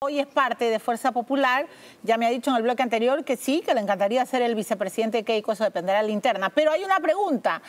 Hoy es parte de Fuerza Popular, ya me ha dicho en el bloque anterior que sí, que le encantaría ser el vicepresidente de Keiko, eso dependerá de la interna. Pero hay una pregunta.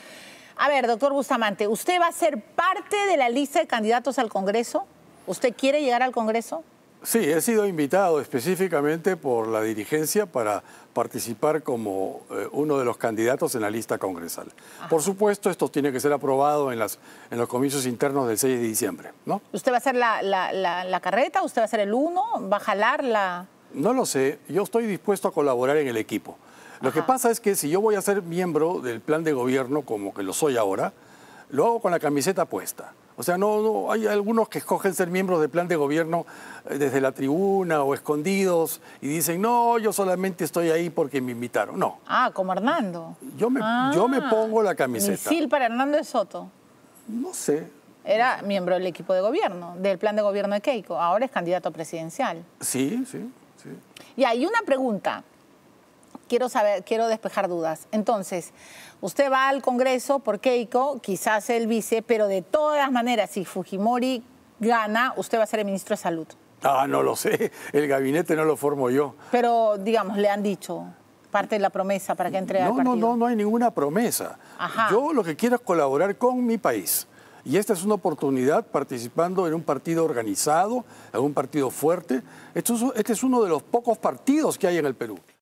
A ver, doctor Bustamante, ¿usted va a ser parte de la lista de candidatos al Congreso? ¿Usted quiere llegar al Congreso? Sí, he sido invitado específicamente por la dirigencia para participar como eh, uno de los candidatos en la lista congresal. Por supuesto, esto tiene que ser aprobado en, los comicios internos del 6 de diciembre. ¿Usted va a ser la, carreta? ¿Usted va a ser el uno? ¿Va a jalar la...? No lo sé. Yo estoy dispuesto a colaborar en el equipo. Lo que pasa es que si yo voy a ser miembro del plan de gobierno, como que lo soy ahora, lo hago con la camiseta puesta. O sea, no, hay algunos que escogen ser miembros del plan de gobierno eh, desde la tribuna o escondidos y dicen, no, yo solamente estoy ahí porque me invitaron. No. Ah, como Hernando. Yo me, yo me ah, pongo la camiseta. ¿Misil para Hernando de Soto? No sé. Era miembro del equipo de gobierno, del plan de gobierno de Keiko. Ahora es candidato presidencial. Sí, sí, sí. Y hay una pregunta quiero saber, quiero despejar dudas. Entonces, usted va al Congreso por Keiko, quizás el vice, pero de todas maneras, si Fujimori gana, usted va a ser el ministro de Salud. Ah, no lo sé. El gabinete no lo formo yo. Pero, digamos, le han dicho parte de la promesa para que entre no, al partido. No, no, no hay ninguna promesa. Yo lo que quiero es colaborar con mi país. Y esta es una oportunidad participando en un partido organizado, en un partido fuerte. este es uno de los pocos partidos que hay en el Perú.